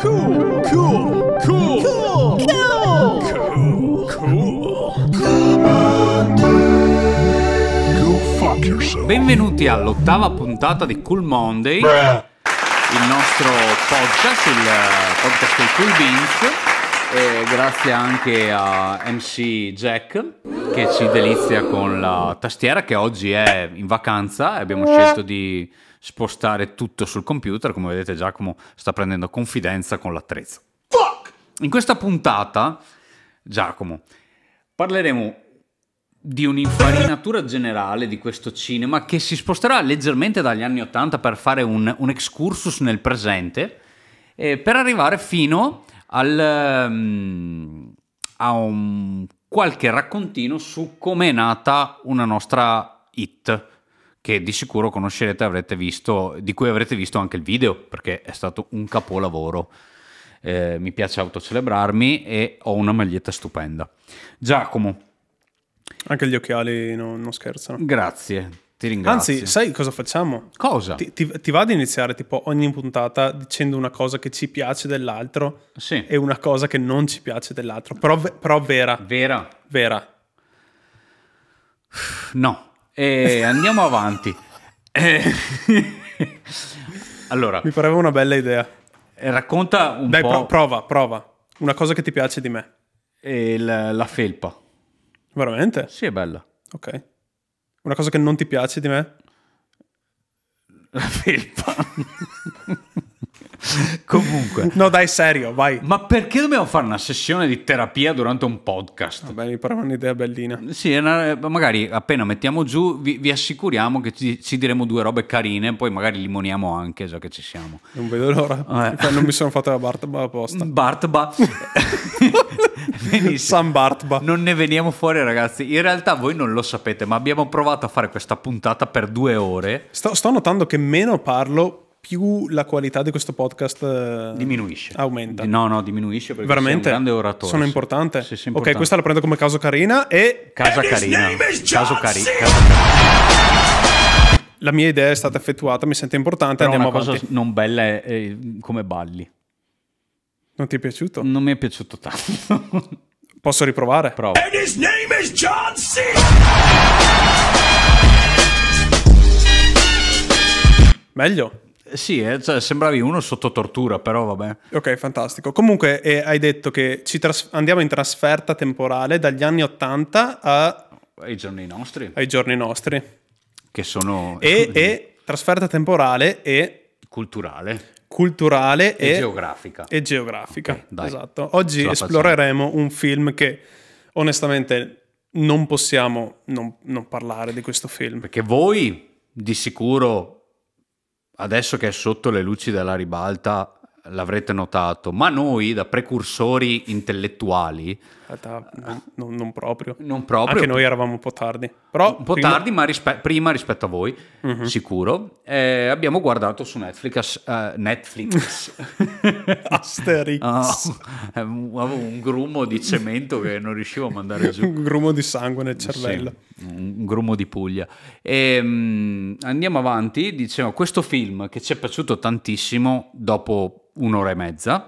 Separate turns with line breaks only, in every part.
Cool, cool, cool, cool, cool, cool, cool. cool, cool,
cool,
cool, cool,
cool, cool, Cool cool, cool, cool, cool, cool, cool, cool, Cool cool, cool, cool, cool, cool, cool, E grazie anche a MC Jack che ci delizia con la tastiera che oggi è in vacanza e abbiamo scelto di spostare tutto sul computer, come vedete Giacomo sta prendendo confidenza con l'attrezzo. Fuck! In questa puntata, Giacomo, parleremo di un'infarinatura generale di questo cinema che si sposterà leggermente dagli anni 80 per fare un, un excursus nel presente, eh, per arrivare fino al, um, a un, qualche raccontino su come è nata una nostra hit, che di sicuro conoscerete, avrete visto, di cui avrete visto anche il video, perché è stato un capolavoro. Eh, mi piace autocelebrarmi e ho una maglietta stupenda. Giacomo. Anche gli occhiali no, non scherzano. Grazie, ti ringrazio. Anzi,
sai cosa facciamo? Cosa? Ti, ti, ti va ad iniziare tipo ogni puntata dicendo una cosa che ci piace dell'altro sì. e una cosa che non ci piace dell'altro, però, però
vera. Vera? Vera. No. E andiamo avanti. Eh, allora, mi pareva una bella idea. Eh,
racconta un Dai, po'. Pro- prova, prova. Una cosa che ti piace di me. La, la felpa. Veramente? Sì, è bella. Ok. Una cosa che non ti piace di me?
La felpa. comunque. No, dai, serio, vai. Ma perché dobbiamo fare una sessione di terapia durante un podcast? Vabbè, mi pare un'idea bellina. Sì, magari appena mettiamo giù, vi, vi assicuriamo che ci, ci, diremo due robe carine, poi magari limoniamo anche, già che ci siamo.
Non vedo l'ora. Eh. Non mi sono fatto la Bartba apposta.
Bartba. San Bartba. Non ne veniamo fuori, ragazzi. In realtà voi non lo sapete, ma abbiamo provato a fare questa puntata per due ore.
Sto, sto notando che meno parlo, più la qualità di questo podcast eh,
diminuisce. Aumenta. No, no, diminuisce perché Veramente? sei un grande oratore. Sono importante. Sì, importante. Ok, questa la prendo
come caso carina e... Casa carina. Caso carina. La mia idea è stata effettuata, mi sento importante, Però andiamo avanti. una cosa
non bella è, è come balli. Non ti è piaciuto? Non mi è piaciuto tanto. Posso riprovare? Prova. And his
name is John C.
Meglio. Sì, eh, cioè, sembravi uno sotto tortura, però vabbè.
Ok, fantastico. Comunque eh, hai detto che tras- andiamo in trasferta temporale dagli anni 80 a... ai giorni nostri. Ai giorni nostri.
Che sono...
E, e trasferta temporale e... Culturale. Culturale e, e
geografica. E
geografica, okay, esatto. Oggi esploreremo un film che onestamente non possiamo non,
non parlare di questo film. Perché voi di sicuro adesso che è sotto le luci della ribalta l'avrete notato, ma noi da precursori intellettuali
realtà ah. non,
non, proprio. non, proprio. Anche noi eravamo un po' tardi. Però un po' prima... tardi, ma rispe- prima rispetto a voi, uh-huh. sicuro. Eh, abbiamo guardato su Netflix. Uh, Netflix. Asterix. Oh, avevo un grumo di cemento che non riuscivo a mandare giù. un grumo di sangue nel cervello. Sì, un grumo di Puglia. E, um, andiamo avanti. Dicevo, questo film che ci è piaciuto tantissimo dopo un'ora e mezza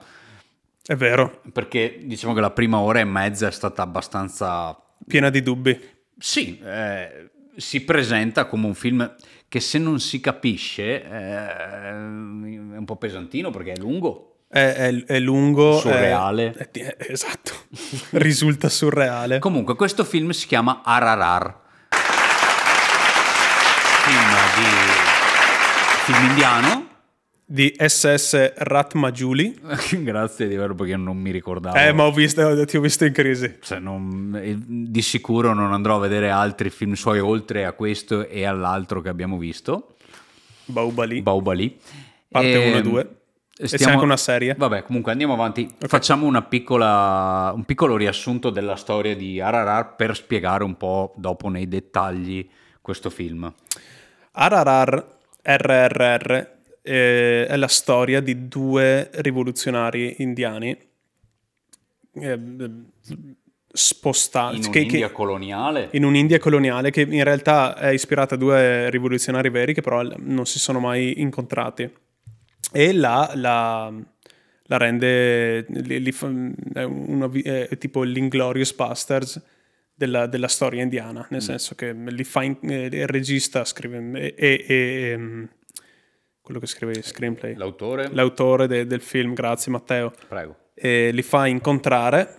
è vero. Perché diciamo che la prima ora e mezza è stata abbastanza... Piena di dubbi. Sì, eh, si presenta come un film che se non si capisce eh, è un po' pesantino perché è lungo. È, è, è lungo. Surreale. È, eh, esatto, risulta surreale. Comunque, questo film si chiama Ararar. film, di, film indiano di SS Ratmajuli. Grazie di vero perché non mi ricordavo. Eh, ma ho visto, eh, ti ho visto in crisi. Cioè, non, eh, di sicuro non andrò a vedere altri film suoi oltre a questo e all'altro che abbiamo visto. Baubali. Baubali. Parte 1 e 2. Ehm, stiamo... E anche una serie. Vabbè, comunque andiamo avanti. Okay. Facciamo piccola, un piccolo riassunto della storia di Ararar per spiegare un po' dopo nei dettagli questo film. Ararar RRR eh, è la storia di due
rivoluzionari indiani eh, spostati.
In un'India che, coloniale?
In un'India coloniale che in realtà è ispirata a due rivoluzionari veri che però non si sono mai incontrati. E la, la, la rende li, li, è una, è tipo l'Inglorious Bastards della, della, storia indiana, nel mm. senso che li fa in, eh, il regista scrive e, e, e ehm, quello che scrive il eh, screenplay. L'autore? L'autore de- del film, grazie Matteo. Prego. E li fa incontrare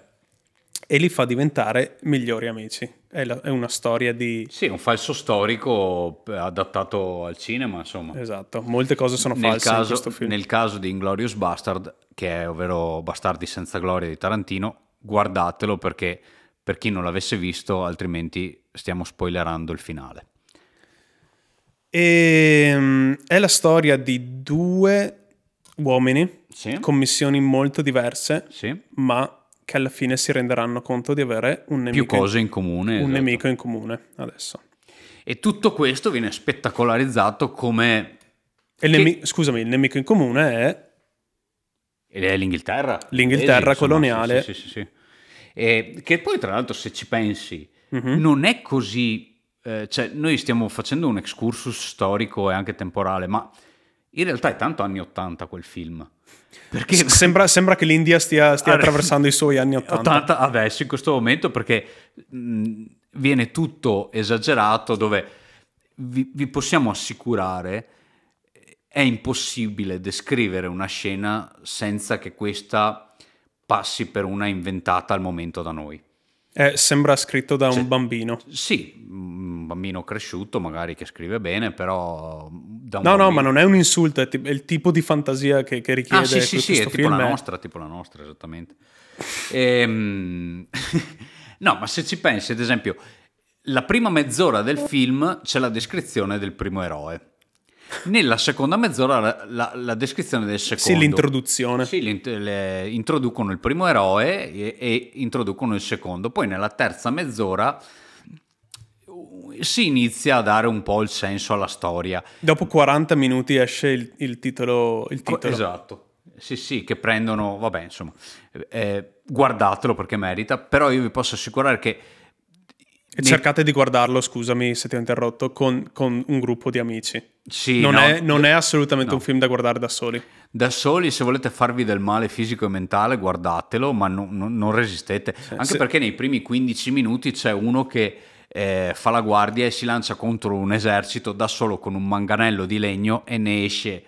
e li fa diventare migliori amici. È, la, è, una storia
di... Sì, un falso storico adattato al cinema, insomma.
Esatto, molte cose sono nel false caso, in questo
film. Nel caso di Inglorious Bastard, che è ovvero Bastardi senza gloria di Tarantino, guardatelo perché per chi non l'avesse visto, altrimenti stiamo spoilerando il finale.
E, ehm, è la storia di due uomini sì. con missioni molto diverse, sì. ma che alla fine si renderanno conto di avere un nemico, Più cose
in, comune. Un esatto.
nemico in comune adesso. E tutto questo viene spettacolarizzato
come... che... nemi...
Scusami, il nemico in comune è...
Ed è l'Inghilterra. L'Inghilterra Ed, coloniale. Insomma, sì, sì, sì, sì, sì. E, che poi tra l'altro se ci pensi mm-hmm. non è così eh, cioè noi stiamo facendo un excursus storico e anche temporale, ma in realtà è tanto anni 80 quel film. Perché...
Sembra, sembra che l'India stia, stia attraversando i suoi anni 80.
80 adesso, in questo momento, perché mh, mm, viene tutto esagerato, dove vi, vi, possiamo assicurare è impossibile descrivere una scena senza che questa passi per una inventata al momento da noi. Eh, sembra scritto da cioè, un bambino. Sì, un bambino cresciuto magari che scrive bene, però... no, bambino... no, ma
non è un insulto, è, t- è il tipo di fantasia che, che ah, richiede ah, sì, sì, sì, è tipo la eh. nostra,
tipo la nostra, esattamente. ehm... no, ma se ci pensi, ad esempio, la prima mezz'ora del film c'è la descrizione del primo eroe nella seconda mezz'ora la, la, la, descrizione del secondo. Sì, l'introduzione. Sì, introducono il primo eroe e, e, introducono il secondo. Poi nella terza mezz'ora uh, si inizia a dare un po' il senso alla storia. Dopo 40 minuti esce il, il titolo, il titolo. Esatto. Sì, sì, che prendono, vabbè, insomma, eh, guardatelo perché merita, però io vi posso assicurare che
nei... Cercate di guardarlo, scusami se ti ho interrotto, con, con un gruppo di amici.
Sì, non, no, è, non è, assolutamente no. un film da guardare da soli. Da soli, se volete farvi del male fisico e mentale, guardatelo, ma no, non resistete. Sì, Anche sì. perché nei primi 15 minuti c'è uno che eh, fa la guardia e si lancia contro un esercito da solo con un manganello di legno e ne esce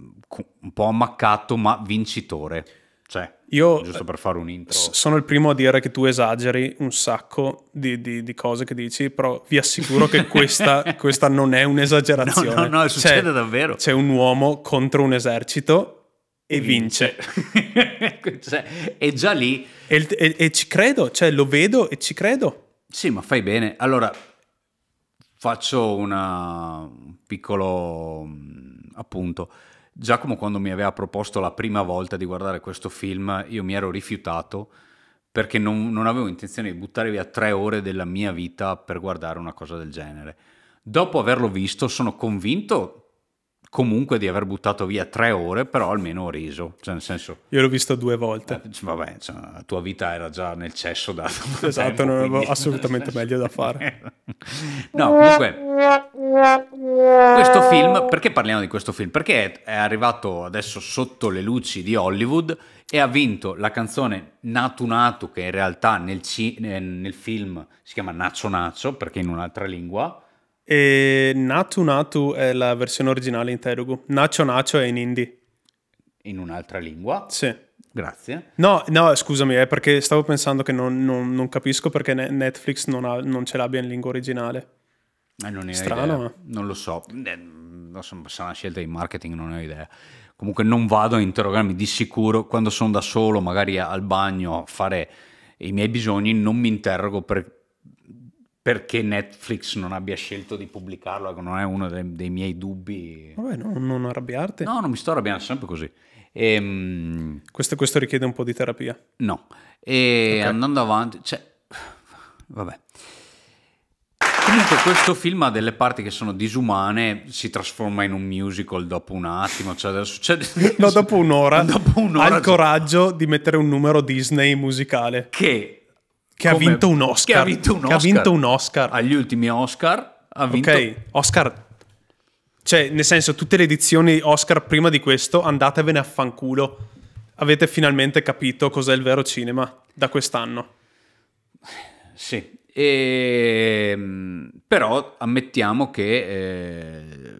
mm, un po' ammaccato, ma vincitore. Cioè, Io, giusto eh, per fare un intro.
Sono il primo a dire che tu esageri un sacco di, di, di cose che dici, però vi assicuro che questa, questa non è un'esagerazione. No, no, no cioè, succede c'è, davvero. C'è un uomo contro un esercito e vince.
cioè, è già lì. E, e, e, ci credo, cioè lo vedo e ci credo. Sì, ma fai bene. Allora, faccio una, un piccolo mm, appunto. Giacomo quando mi aveva proposto la prima volta di guardare questo film io mi ero rifiutato perché non, non avevo intenzione di buttare via tre ore della mia vita per guardare una cosa del genere. Dopo averlo visto sono convinto comunque di aver buttato via tre ore, però almeno ho riso. Cioè, nel senso, Io l'ho visto due volte. Eh, vabbè, cioè, la tua vita era già nel cesso da. Esatto, tempo, non avevo assolutamente
meglio da fare. Eh, No, comunque,
questo film, perché parliamo di questo film? Perché è arrivato adesso sotto le luci di Hollywood e ha vinto la canzone Natu Natu, che in realtà nel, ci, eh, nel film si chiama Nacho Nacho, perché in un'altra lingua.
E Natu Natu è la versione originale in telugu, Nacho Nacho è in hindi.
In un'altra lingua? Sì. Grazie.
No, no, scusami, è perché stavo pensando che non, non, non capisco perché Netflix non, ha, non ce l'abbia in lingua originale.
Eh, non Strano, ma... Eh, non lo so. Sarà una scelta di marketing, non ho idea. Comunque non vado a interrogarmi di sicuro quando sono da solo, magari al bagno a fare i miei bisogni, non mi interrogo per, perché Netflix non abbia scelto di pubblicarlo, non è uno dei, dei miei dubbi. Vabbè, no, non arrabbiarti. No, non mi sto arrabbiando, sempre così. E, ehm, questo, questo, richiede un po' di terapia. No, e okay. andando avanti, cioè, vabbè. Comunque questo film ha delle parti che sono disumane, si trasforma in un musical dopo un attimo, cioè succede...
Cioè, no, dopo un'ora, dopo un'ora ha il cioè coraggio di mettere un numero Disney musicale. Che,
che ha vinto un Oscar. Che ha vinto un Oscar. Che ha vinto un
Oscar. Agli ultimi Oscar ha vinto... Ok, Oscar cioè, nel senso, tutte le edizioni Oscar prima di questo, andatevene a fanculo. Avete finalmente capito cos'è il vero cinema da quest'anno.
Sì, e, ehm, però ammettiamo che eh,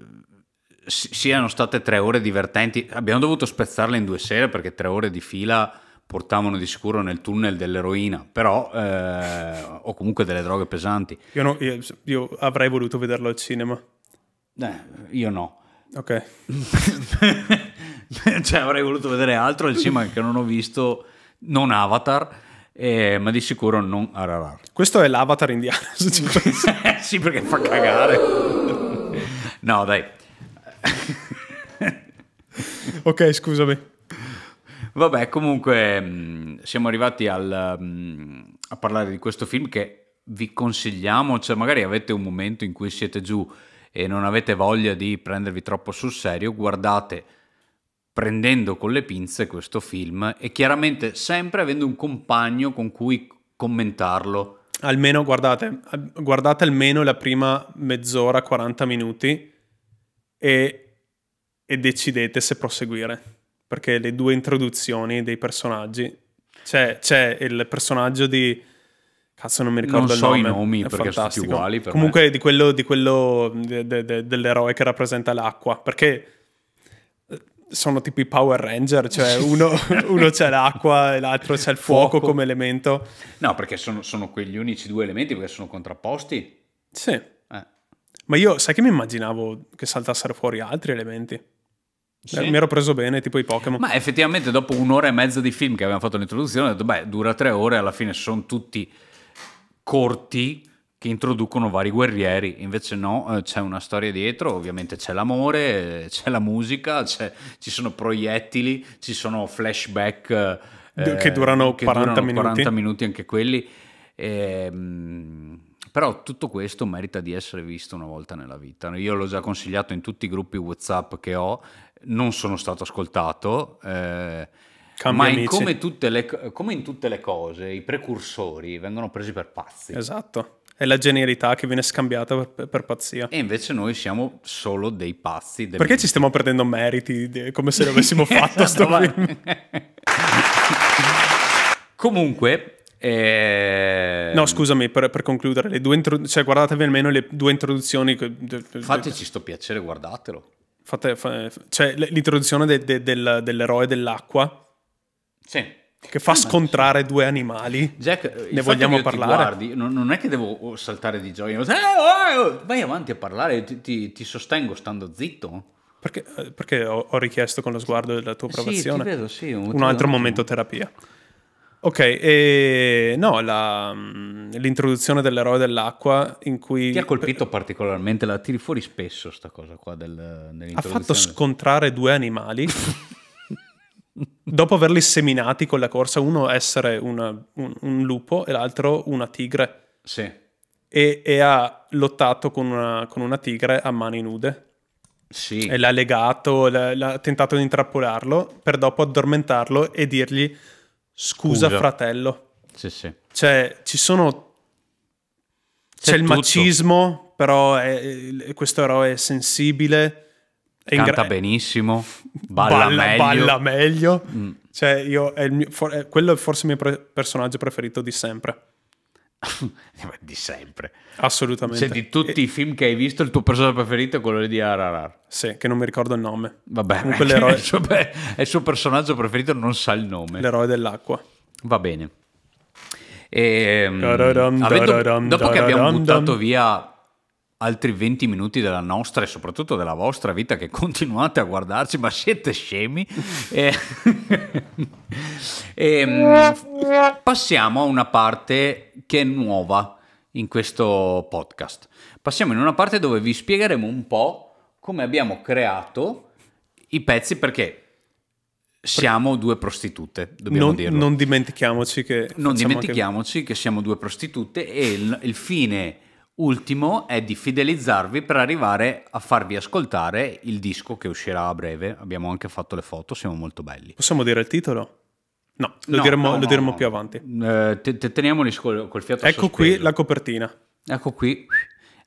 siano state tre ore divertenti. Abbiamo dovuto spezzarle in due sere perché tre ore di fila portavano di sicuro nel tunnel dell'eroina, però eh, o comunque delle droghe pesanti.
Io, no, io, io avrei voluto vederlo al cinema. Eh, io no. Ok.
cioè avrei voluto vedere altro al cinema che non ho visto, non Avatar, eh, ma di sicuro non Ararar. Questo è l'Avatar indiano, se ci pensi. sì, perché fa cagare. no, dai.
ok, scusami.
Vabbè, comunque mm, siamo arrivati al, mm, a parlare di questo film che vi consigliamo, cioè magari avete un momento in cui siete giù e non avete voglia di prendervi troppo sul serio, guardate prendendo con le pinze questo film e chiaramente sempre avendo un compagno con cui commentarlo.
Almeno guardate, guardate almeno la prima mezz'ora, 40 minuti e, e decidete se proseguire, perché le due introduzioni dei personaggi, c'è, c'è il personaggio di Cazzo, non mi ricordo non il so nome. i nomi è perché fantastico. sono uguali. Comunque, me. di quello, di quello de, de, de, dell'eroe che rappresenta l'acqua. Perché eh, sono tipo i Power Ranger, cioè uno, uno c'è l'acqua e l'altro c'è il fuoco, fuoco. come elemento.
No, perché sono, sono, quegli unici due elementi perché sono contrapposti.
Sì. Eh. Ma io, sai che mi immaginavo che saltassero fuori altri elementi? Eh,
sì. Mi ero preso
bene, tipo i Pokémon. Ma
effettivamente, dopo un'ora e mezza di film che avevamo fatto l'introduzione, ho detto, beh, dura tre ore, alla fine sono tutti corti che introducono vari guerrieri, invece no, eh, c'è una storia dietro, ovviamente c'è l'amore, eh, c'è la musica, c'è, ci sono proiettili, ci sono flashback eh, che durano, che 40, durano minuti. 40 minuti anche quelli. E, ehm, però tutto questo merita di essere visto una volta nella vita. Io l'ho già consigliato in tutti i gruppi WhatsApp che ho, non sono stato ascoltato. Eh, Cambio ma in come, le, come, in tutte le cose, i precursori vengono presi per pazzi.
Esatto. È la generità che viene scambiata per, per pazzia. E invece noi siamo solo dei pazzi. Dei Perché miei... ci stiamo perdendo meriti come se l'avessimo fatto esatto,
Comunque, eh... No, scusami,
per, per concludere, introdu- cioè, guardatevi almeno le due introduzioni. Fateci sto piacere, guardatelo. Fate, fa- cioè, l'introduzione de- de- del- dell'eroe dell'acqua sì. Che fa eh, scontrare due animali. Jack, ne vogliamo parlare? Guardi,
non, è che devo oh, saltare di gioia. Eh, oh, oh, vai avanti a parlare, ti, ti sostengo stando zitto. Perché, eh, perché ho, ho, richiesto con lo sguardo della tua approvazione? Sì, vedo, sì, un, un altro momento
terapia. Ok, e no, la, mm, l'introduzione dell'eroe dell'acqua in cui... Ti ha colpito per... particolarmente, la tiri fuori spesso sta cosa qua del, Ha fatto scontrare due animali dopo averli seminati con la corsa, uno essere una, un, un, lupo e l'altro una tigre. Sì. E, e ha lottato con una, con una, tigre a mani nude. Sì. E l'ha legato, l'ha, l'ha tentato di intrappolarlo per dopo addormentarlo e dirgli scusa, scusa. fratello. Sì, sì. Cioè, ci sono... C'è, C'è il tutto. macismo, però è, questo eroe è sensibile canta
benissimo, balla, balla meglio. Balla
meglio. Mm. Cioè, io, è mio, for, quello è forse il mio pre- personaggio preferito di sempre.
di sempre. Assolutamente. Se di tutti e... i film che hai visto, il tuo personaggio preferito è quello di Ararar. Sì, che non mi ricordo il nome. Vabbè, Comunque l'eroe... il, suo, beh, il suo personaggio preferito non sa il nome. L'eroe dell'acqua. Va bene. E, um, avendo, dopo che abbiamo buttato via altri 20 minuti della nostra e soprattutto della vostra vita che continuate a guardarci, ma siete scemi. e, eh, e, ehm, passiamo a una parte che è nuova in questo podcast. Passiamo in una parte dove vi spiegheremo un po' come abbiamo creato i pezzi perché siamo due prostitute, dobbiamo non, dirlo. Non dimentichiamoci che... Non dimentichiamoci anche... che siamo due prostitute e il, il fine Ultimo è di fidelizzarvi per arrivare a farvi ascoltare il disco che uscirà a breve. Abbiamo anche fatto le foto, siamo molto belli.
Possiamo dire il titolo?
No, lo no, diremo, no, lo diremo no, più avanti. Eh, te, te teniamoli col, col fiato Ecco sospeso. qui la copertina. Ecco qui.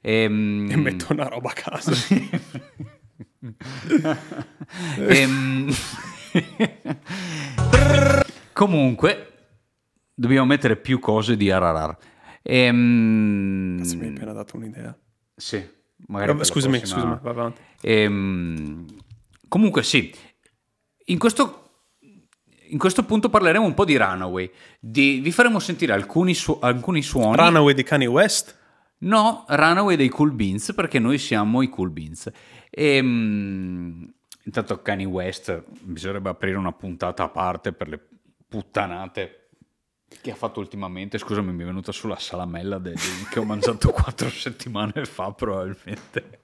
Ehm... E metto una roba a casa. ehm... Comunque, dobbiamo mettere più cose di Ararar. Ehm... mi hai appena dato un'idea. Sì, magari. No, eh, scusami, prossima... scusami, va avanti. Ehm... Comunque, sì, in questo in questo punto parleremo un po' di Runaway. Di, vi faremo sentire alcuni, su, alcuni, suoni. Runaway di Kanye West? No, Runaway dei Cool Beans, perché noi siamo i Cool Beans. E, ehm, mh, intanto Kanye West, bisognerebbe aprire una puntata a parte per le puttanate che ha fatto ultimamente, scusami, mi è venuta sulla salamella del, che ho mangiato quattro settimane fa probabilmente.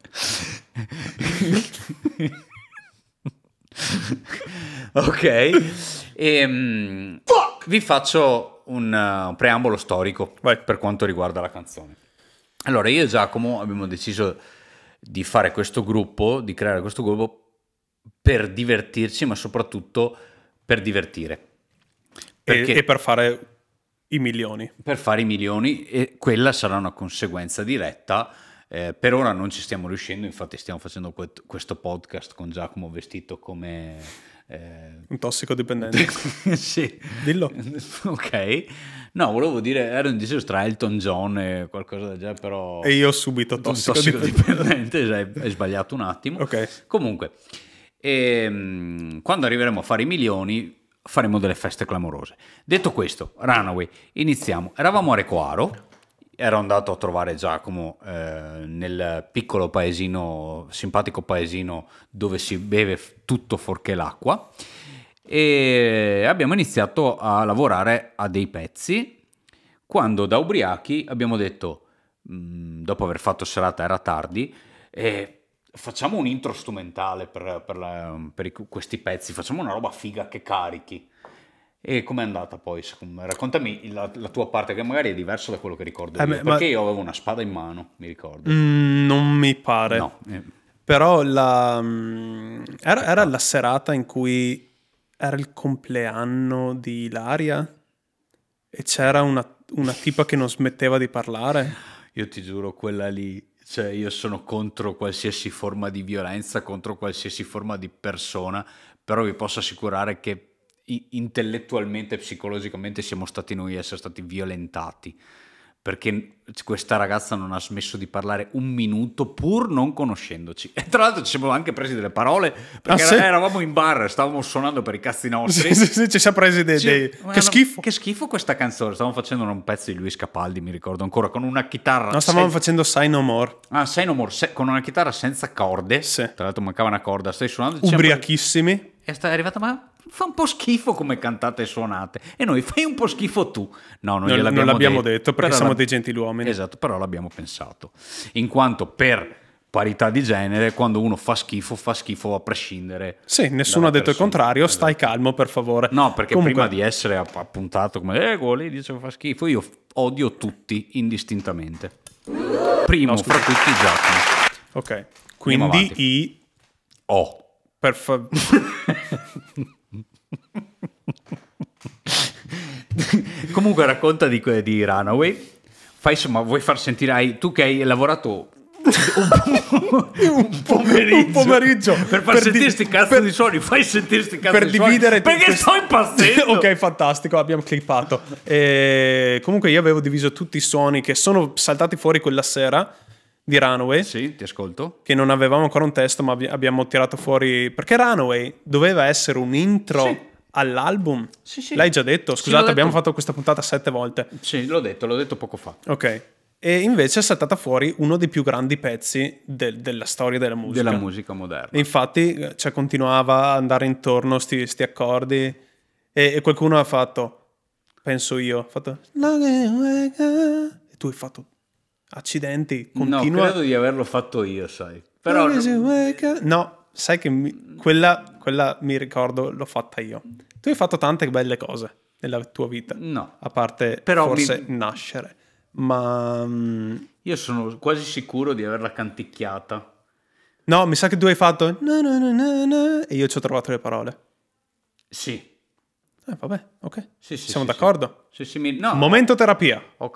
ok. E, um, vi faccio un, uh, un preambolo storico Vai. per quanto riguarda la canzone. Allora, io e Giacomo abbiamo deciso di fare questo gruppo, di creare questo gruppo per divertirci, ma soprattutto per divertire. Perché... E, e per fare i milioni. Per fare i milioni e quella sarà una conseguenza diretta. Eh, per ora non ci stiamo riuscendo, infatti stiamo facendo questo podcast con Giacomo vestito come... Eh... Un tossicodipendente. sì. Dillo. ok. No, volevo dire, ero indeciso tra Elton John e qualcosa del genere, però... E io subito tossico tossicodipendente hai sbagliato un attimo. Ok. Comunque, ehm, quando arriveremo a fare i milioni, faremo delle feste clamorose. Detto questo, Runaway, iniziamo. Eravamo a Recoaro, ero andato a trovare Giacomo eh, nel piccolo paesino, simpatico paesino dove si beve tutto fuorché l'acqua e abbiamo iniziato a lavorare a dei pezzi quando da ubriachi abbiamo detto, mh, mm, dopo aver fatto serata era tardi, e facciamo un intro strumentale per, per, la, per i, questi pezzi, facciamo una roba figa che carichi. E com'è andata poi? Secondo me? Raccontami la, la, tua parte, che magari è diversa da quello che ricordo eh, io, perché io avevo una spada in mano, mi ricordo.
Mm, non mi pare. No. Eh. Però la, mm, era, era la serata in cui era il compleanno di Ilaria e c'era una, una tipa che non smetteva di parlare.
Io ti giuro, quella lì cioè, io sono contro qualsiasi forma di violenza, contro qualsiasi forma di persona, però vi posso assicurare che intellettualmente e psicologicamente siamo stati noi a essere stati violentati perché questa ragazza non ha smesso di parlare un minuto pur non conoscendoci. E tra l'altro ci siamo anche presi delle parole perché ah, era, sì? eravamo in bar, stavamo suonando per i cazzi nostri. Sì, sì, sì ci siamo presi dei, dei... Che schifo. Che schifo questa canzone. Stavamo facendo un pezzo di Luis Capaldi, mi ricordo ancora, con una chitarra. No, stavamo se... facendo Say No More. Ah, Say No More, se... con una chitarra senza corde. Sì. Tra l'altro mancava una corda. Stai suonando. Diciamo- Ubriachissimi. Sempre è arrivata, ma fa un po' schifo come cantate e suonate. E noi fai un po' schifo tu. No, noi non, non l'abbiamo detto, detto perché siamo la... dei gentiluomini. Esatto, però l'abbiamo pensato. In quanto per parità di genere, quando uno fa schifo, fa schifo a prescindere. Sì, nessuno ha detto persona. il contrario, esatto. stai calmo per favore. No, perché Comunque... prima di essere appuntato come, eh, lì dice che fa schifo, io odio tutti indistintamente. Primo no, fra tutti Giacomo.
Ok, quindi
i... O. Oh. Per fa... Comunque racconta di, di Runaway. Fai insomma, vuoi far sentire hai, tu che hai lavorato un, un, pomeriggio, un pomeriggio per far per sentire questi di, cazzo per, di suoni fai sentire questi cazzo per di dividere suoni, perché sto impazzendo
ok fantastico abbiamo clippato e eh, comunque io avevo diviso tutti i suoni che sono saltati fuori quella sera di Runaway. Sì,
ti ascolto.
Che non avevamo ancora un testo, ma abbiamo tirato fuori. Perché Runaway doveva essere un intro. Sì. All'album? Sì, sì. L'hai già detto? Scusate, sì, abbiamo fatto questa puntata sette volte. Sì, l'ho detto, l'ho detto poco fa. Ok. E invece è saltata fuori uno dei più grandi pezzi del, della storia della musica. Della musica moderna. infatti eh, cioè, continuava a andare intorno a questi accordi e, e, qualcuno ha fatto, penso io, ha fatto... E tu hai fatto accidenti, continua... No, credo di
averlo fatto io, sai. Però...
No, sai che mi... quella, quella mi ricordo l'ho fatta io. Tu hai fatto tante belle cose nella tua vita. No. A parte Però forse mi... nascere. Ma... Mm,
io sono quasi sicuro di averla canticchiata.
No, mi sa che tu hai fatto... e io ci ho trovato le parole.
Sì. Eh, vabbè, ok. Sì, sì,
Siamo sì, d'accordo?
Sì, sì, mi... no. Momento terapia. Ho...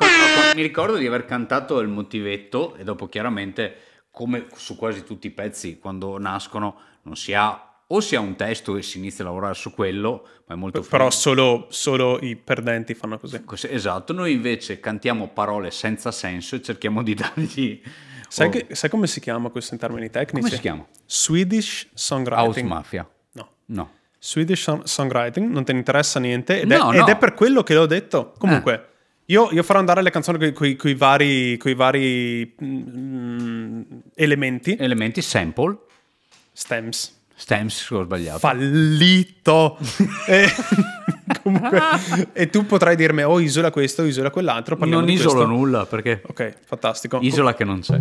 mi ricordo di aver cantato il motivetto e dopo chiaramente, come su quasi tutti i pezzi, quando nascono non si ha o si ha un testo e si inizia a lavorare su quello, ma è molto P- Però solo, solo, i perdenti fanno così. Esatto, noi invece cantiamo parole senza
senso e cerchiamo di dargli... Sai, oh. che, sai come si chiama questo in termini tecnici? Come si chiama? Swedish Songwriting. House Mafia. No. No. Swedish Songwriting, non te ne interessa niente ed, no, è, no. ed è, per quello che l'ho detto. Comunque, eh. io, io, farò andare le canzoni con i vari, coi vari mm, elementi. Elementi, sample. Stems. Stems, ho sbagliato. Fallito! e, comunque, e, tu potrai dirmi, oh isola questo, isola quell'altro. Non isolo nulla perché... Ok, fantastico. Isola che non c'è.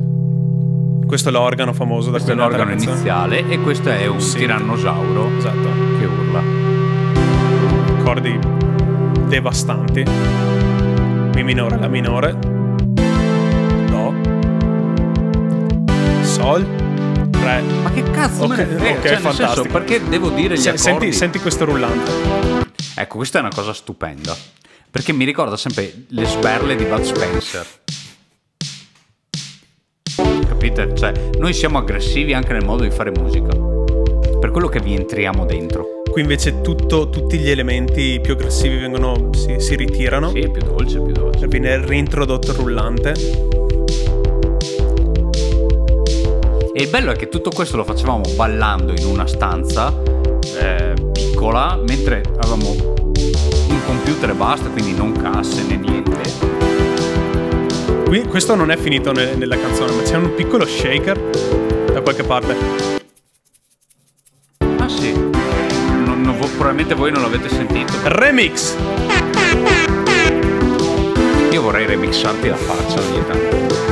Questo è l'organo famoso da Questo è l'organo iniziale e questo è un sì. tirannosauro. Esatto. Che accordi devastanti. Mi minore, La minore, Do, Sol, Re. Ma che
cazzo? Ok, non è okay, cioè, fantastico. Senso, perché devo dire gli Se, accordi? Senti, senti questo rullante. Ecco, questa è una cosa stupenda. Perché mi ricorda sempre le sperle di Bud Spencer. Capite? Cioè, noi siamo aggressivi anche nel modo di fare musica. Per quello che vi entriamo dentro. Qui invece tutto, tutti gli elementi
più aggressivi vengono, si, si ritirano. Sì, è più dolce, più dolce. E cioè, Viene reintrodotto il rullante.
E il bello è che tutto questo lo facevamo ballando in una stanza eh, piccola, mentre avevamo un computer e basta, quindi non casse né niente.
Qui questo non è finito ne, nella canzone, ma c'è un piccolo shaker da qualche parte.
Ah sì probabilmente voi non l'avete sentito. Remix! Io vorrei remixarti la faccia ogni
tanto.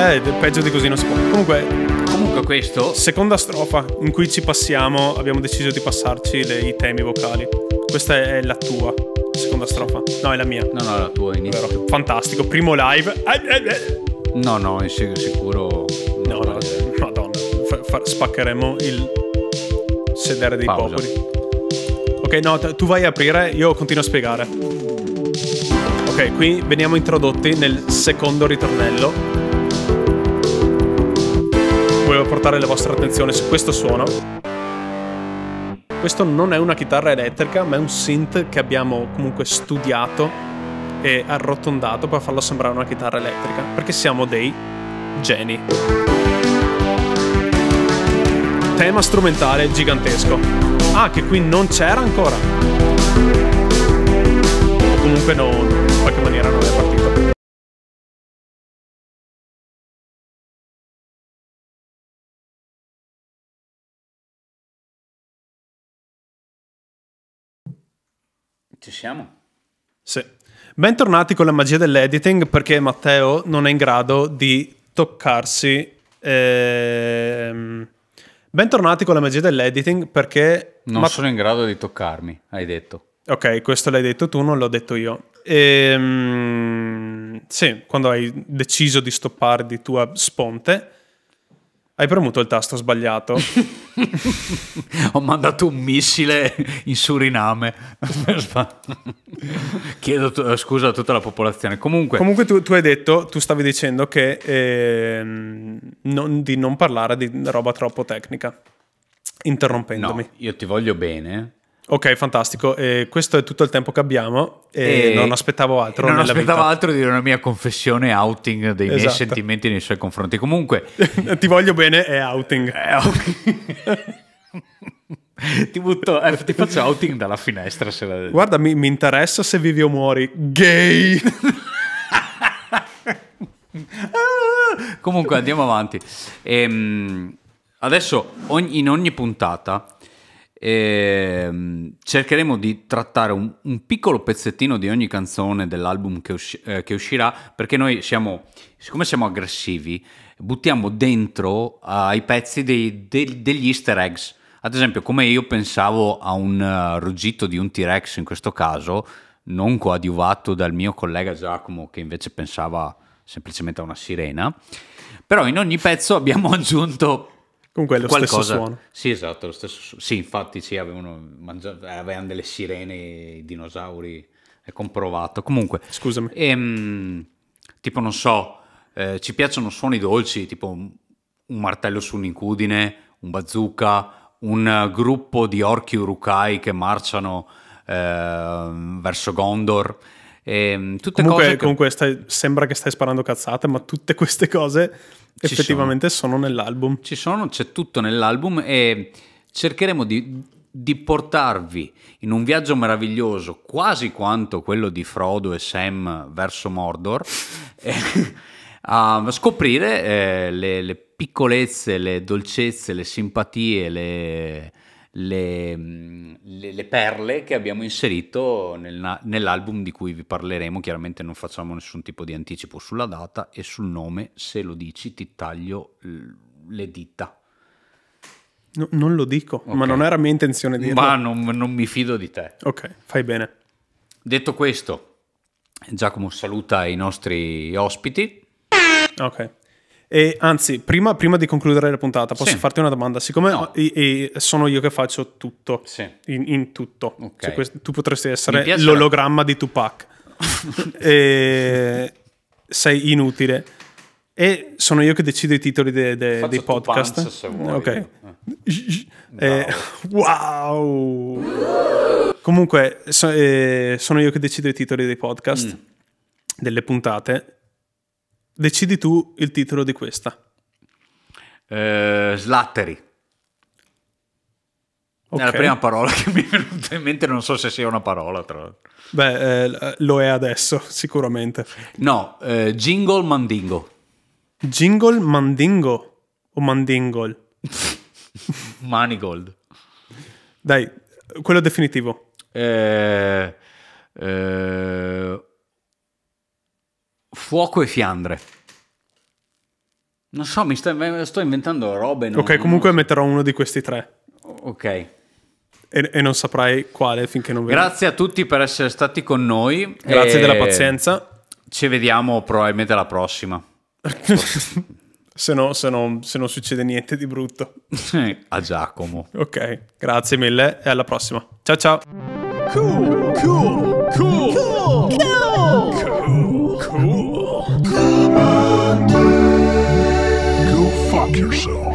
Eh, peggio di così non si può. Comunque, comunque questo seconda strofa in cui ci passiamo abbiamo deciso di passarci dei temi vocali questa è la tua seconda strofa no è la mia no no è la tua inizio Però, fantastico primo live no no sicuro no no, madonna fa, fa, spaccheremo il sedere dei Pausa. popoli Ok, no, tu vai a aprire, io continuo a spiegare. Ok, qui veniamo introdotti nel secondo ritornello. Volevo portare la vostra attenzione su questo suono. Questo non è una chitarra elettrica, ma è un synth che abbiamo comunque studiato e arrotondato per farlo sembrare una chitarra elettrica, perché siamo dei geni tema strumentale gigantesco. Ah, che qui non c'era ancora.
O comunque no, in qualche maniera non è partito. Ci siamo.
Sì. Bentornati con la magia dell'editing perché Matteo non è in grado di toccarsi ehm, Bentornati con la magia dell'editing perché... Non ma... sono
in grado di toccarmi, hai detto.
Ok, questo l'hai detto tu, non l'ho detto io. Ehm, sì, quando hai deciso di stoppare di tua sponte, hai premuto il tasto sbagliato.
Ho mandato un missile in Suriname. Chiedo t- eh, scusa a tutta la popolazione. Comunque, Comunque
tu, tu hai detto, tu stavi dicendo che ehm, non, di non parlare di roba troppo tecnica,
interrompendomi. no, io ti voglio bene,
Ok, fantastico. E questo è tutto il tempo che abbiamo e, e non aspettavo altro. Non aspettavo vita.
altro di una mia confessione outing dei esatto. miei sentimenti nei suoi confronti. Comunque,
ti voglio bene, è outing. È outing. ti, butto, eh, ti faccio outing dalla finestra. La... Guarda, mi, mi interessa se vivi o muori. Gay.
Comunque, andiamo avanti. Ehm, adesso, ogni, in ogni puntata e ehm, cercheremo di trattare un, un, piccolo pezzettino di ogni canzone dell'album che, usci- eh, che, uscirà, perché noi siamo, siccome siamo aggressivi, buttiamo dentro ai pezzi dei, dei, degli easter eggs. Ad esempio, come io pensavo a un uh, ruggito di un T-Rex in questo caso, non coadiuvato dal mio collega Giacomo, che invece pensava semplicemente a una sirena. Però in ogni pezzo abbiamo aggiunto Comunque è lo Qualcosa... stesso suono. Sì, esatto, lo stesso su... Sì, infatti sì, avevano, mangiato, avevano delle sirene, i dinosauri, è comprovato. Comunque... Scusami. Ehm, tipo, non so, eh, ci piacciono suoni dolci, tipo un, un martello su un'incudine, un bazooka, un gruppo di orchi urukai che marciano eh, verso Gondor. E, ehm, tutte comunque, cose che...
comunque stai, sembra che stai sparando cazzate, ma
tutte queste
cose
effettivamente sono. sono. nell'album. Ci sono, c'è tutto nell'album e cercheremo di, di, portarvi in un viaggio meraviglioso, quasi quanto quello di Frodo e Sam verso Mordor, eh, a scoprire eh, le, le piccolezze, le dolcezze, le simpatie, le le, le, le, perle che abbiamo inserito nel, nell'album di cui vi parleremo. Chiaramente non facciamo nessun tipo di anticipo sulla data e sul nome, se lo dici ti taglio le dita.
No, non lo dico, okay. ma non era mia intenzione dirlo. Ma
non, non, mi fido di te. Ok, fai bene. Detto questo, Giacomo saluta i nostri ospiti.
Ok. E anzi, prima, prima, di concludere la puntata, posso sì. farti una domanda? Siccome no. e, e sono io che faccio tutto, sì. in, in, tutto, okay. cioè, tu potresti essere l'ologramma di Tupac, e, sei inutile. E sono io che decido i titoli de, de, dei podcast. Se vuoi. Ok. Eh. wow! Comunque, so, eh, sono io che decido i titoli dei podcast, mm. delle puntate Decidi tu il titolo di questa. Eh, slattery. Okay. È la prima
parola che mi è venuta in mente, non so se sia una parola tra l'altro.
Beh, eh, lo è adesso, sicuramente. No, eh, Jingle Mandingo. Jingle Mandingo o Mandingle?
Manigold. Dai, quello definitivo. Eh, eh, Fuoco e Fiandre. Non so, mi sto, sto inventando robe. Non, ok, comunque
non so. metterò uno di questi tre.
Ok. E, e, non saprai quale finché non vedrai. Grazie a tutti per essere stati con noi. Grazie della pazienza. Ci vediamo probabilmente alla prossima.
se, no, se, no, se non succede niente di brutto. a Giacomo. Ok, grazie mille e alla prossima. Ciao ciao. Cool, cool, cool, cool, cool. cool. Cool. Go fuck yourself.